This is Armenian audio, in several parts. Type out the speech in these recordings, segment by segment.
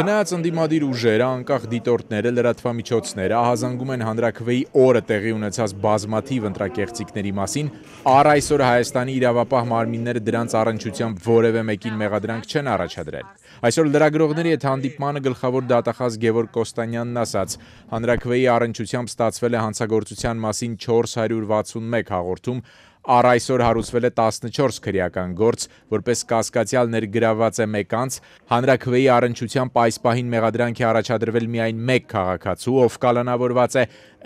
Չնայած ընդիմադիր ուժերը, անկախ դիտորդները, լրատվամիջոցները ահազանգում են հանրակրվեի օրը տեղի ունեցած բազմաթիվ ընտրակեղծիքների մասին, առ այսօր Հայաստանի իրավապահ մարմինները դրանց առնչությամբ որևէ մեկին մեղադրանք չեն առաջադրել։ Այսօր լրագրողների հետ հանդիպմանը գլխավոր դատախազ Գևորգ Կոստանյանն ասաց. հանրակրվեի առնչությամբ ստացվել է հանցագործության մասին 461 հաղորդում, Առ այսօր հարուցվել է 14 քրեական գործ, որպես կասկածյալ ներգրաված է մեկ անց, հանրաքվեի առնչությամբ այս պահին մեղադրանք է առաջադրվել միայն մեկ քաղաքացու, ով կալանավորված է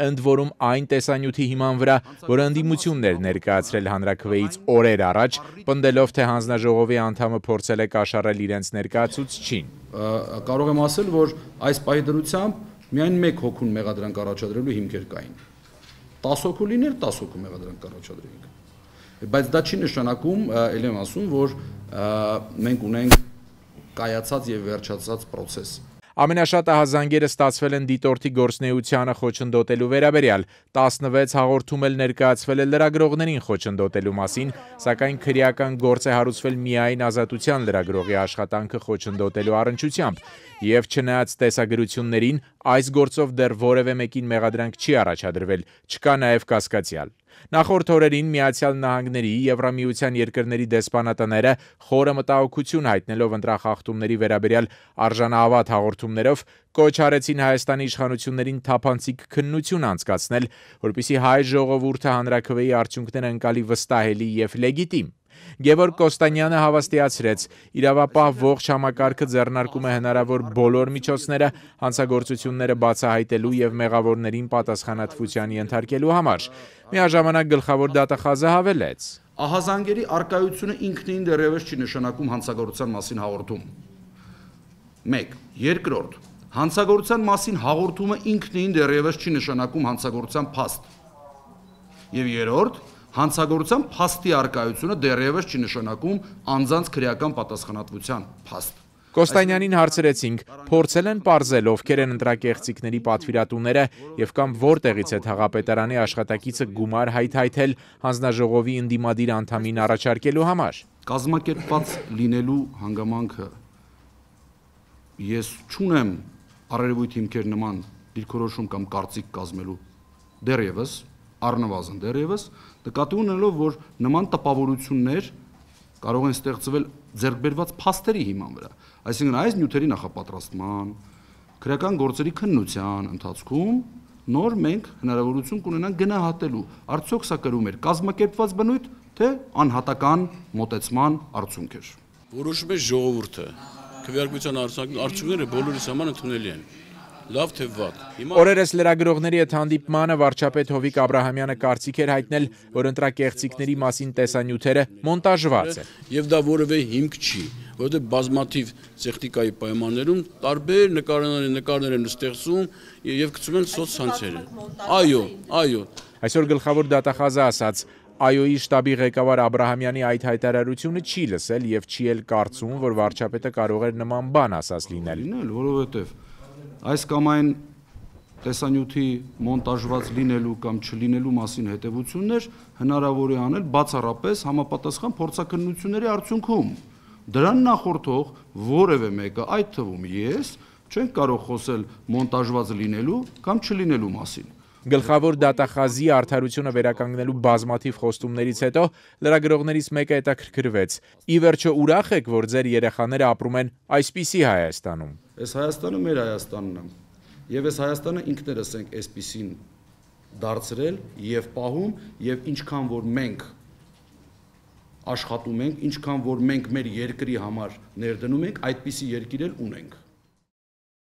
ընդ որում այն տեսանյութի հիման վրա, որ ընդդիմություններ ներկայացրել հանրաքվեից օրեր առաջ, պնդելով թե հանձնաժողովի անդամը փորձել է կաշառել իրենց ներկայացուցչին։ Կարող եմ ասել, որ այս պահի դրությամբ միայն մեկ հոգուն մեղադրանք առաջադրելու հիմքեր կային։ 10 հոգու լիներ 10 հոգու մեղադրանք առաջադրեինք բայց դա չի նշանակում ել եմ ասում որ մենք ունենք կայացած եւ վերջացած process Ամենաշատ ահազանգերը ստացվել են դիտորդի գործնեությանը խոչընդոտելու վերաբերյալ։ 16 հաղորդում էլ ներկայացվել է լրագրողներին խոչընդոտելու մասին, սակայն քրեական գործ է հարուցվել միայն ազատության լրագրողի աշխատանքը խոչընդոտելու առնչությամբ։ Եվ չնայած տեսագրություններին, Այս գործով դեռ որևէ մեկին մեղադրանք չի առաջադրվել, չկա նաև կասկածյալ։ Նախորդ օրերին ԱՄՆ-ի, Եվրամիության երկրների դեսպանատները խորը մտահոգություն հայտնելով ընտրախախտումների վերաբերյալ արժանաավատ հաղորդումներով կոչ արեցին Հայաստանի իշխանություններին թափանցիկ քննություն անցկացնել, որպեսզի հայ ժողովուրդը հանրաքվեի արդյունքները ընկալի վստահելի եւ լեգիտիմ։ Գևորգ Կոստանյանը հավաստիացրեց. իրավապահ ողջ համակարգը ձեռնարկում է հնարավոր բոլոր միջոցները հանցագործությունները բացահայտելու եւ մեղավորներին պատասխանատվության ենթարկելու համար։ Միաժամանակ գլխավոր դատախազը հավելեց. Ահազանգերի արկայությունը ինքնին դեռևս չի նշանակում հանցագործության մասին հաղորդում։ 1. Երկրորդ. Հանցագործության մասին հաղորդումը ինքնին դեռևս չի նշանակում հանցագործության փաստ։ Եվ երրորդ, Հանցագործության փաստի արկայությունը դեռևս չի նշանակում անձանց քրեական պատասխանատվության փաստ։ Կոստանյանին հարցրեցինք, փորձել են parzել ովքեր են ընտրակեղծիքների պատվիրատուները եւ կամ որտեղից է թաղապետարանի աշխատակիցը գումար հայթայթել հանձնաժողովի ընդդիմադիր անդամին առաջարկելու համար։ Կազմակերպված լինելու հանգամանքը ես չունեմ արևույթ հիմքեր նման դիրքորոշում կամ կարծիք կազմելու դեռևս առնվազն դեռևս նկատի ունելով որ նման տպավորություններ կարող են ստեղծվել ձեռքբերված փաստերի հիման վրա այսինքն այս նյութերի նախապատրաստման քրական գործերի քննության ընթացքում նոր մենք հնարավորություն կունենանք գնահատելու արդյոք սա կրում էր կազմակերպված բնույթ թե անհատական մոտեցման արդյունք էր որոշում է ժողովուրդը քվեարկության արդյունքները բոլորիս համար ընդունելի են լավ թե վատ։ Օրերս լրագրողների հետ հանդիպմանը վարչապետ Հովիկ Աբ รา համյանը կարծիք էր հայտնել, որ ընտրակեղծիքների մասին տեսանյութերը մոնտաժված են։ Եվ դա որևէ հիմք չի, որովհետև բազմաթիվ տեխնիկայի պայմաններում տարբեր նկարներ նկարներ են ստեղծում եւ գցում են սոցցանցերը։ Այո, այո։ Այսօր գլխավոր դատախազը ասաց, ԱՅՈ-ի շտաբի ղեկավար Աբ รา համյանի այդ հայտարարությունը չի լսել եւ չի էլ կարծում, որ վարչապետը կարող էր նման բան ասած լինել։ Լինել, որովհետեւ այս կամ այն տեսանյութի մոնտաժված լինելու կամ չլինելու մասին հետևություններ հնարավոր է անել բացառապես համապատասխան փորձակնությունների արդյունքում։ Դրան նախորդող որևէ մեկը, այդ թվում ես, չեն կարող խոսել մոնտաժված լինելու կամ չլինելու մասին։ Գլխավոր դատախազի արդարությունը վերականգնելու բազմաթիվ խոստումներից հետո լրագրողներից մեկը հետաքրքրվեց. «Ի վերջո ուրախ եք, որ ձեր երեխաները ապրում են այսպիսի Հայաստանում»։ Այս Հայաստանը մեր Հայաստանն է։ Եվ այս Հայաստանը ինքներս ենք այսպիսին դարձրել եւ պահում եւ ինչքան որ մենք աշխատում ենք, ինչքան որ մենք մեր երկրի համար ներդնում ենք, այդպիսի երկիր էլ ունենք։